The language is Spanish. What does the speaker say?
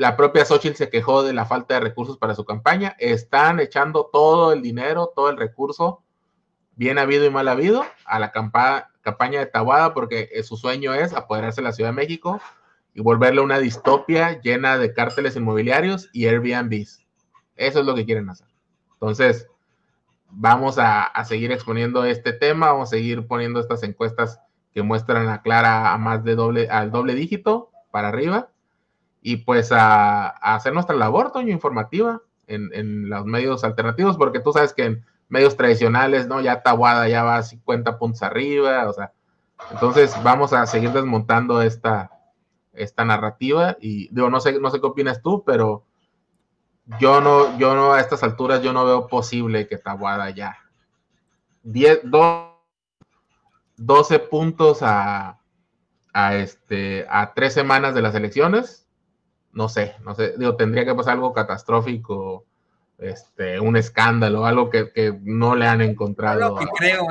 La propia Xochitl se quejó de la falta de recursos para su campaña. Están echando todo el dinero, todo el recurso, bien habido y mal habido, a la campaña de Tabada, porque eh, su sueño es apoderarse de la Ciudad de México y volverle una distopia llena de cárteles inmobiliarios y Airbnbs. Eso es lo que quieren hacer. Entonces, vamos a, seguir exponiendo este tema, vamos a seguir poniendo estas encuestas que muestran a Clara a más de doble, al doble dígito para arriba y pues a, hacer nuestra labor, Toño, informativa en, los medios alternativos, porque tú sabes que en medios tradicionales, ¿no? Ya Tabuada ya va 50 puntos arriba, o sea, entonces vamos a seguir desmontando esta, esta narrativa y digo, no sé, no sé qué opinas tú, pero yo no, yo no, a estas alturas yo no veo posible que Tabuada ya 10, 12 puntos a, a, este, a tres semanas de las elecciones no sé, no sé, digo, tendría que pasar algo catastrófico, este, un escándalo, algo que, que no le han encontrado. Lo que creo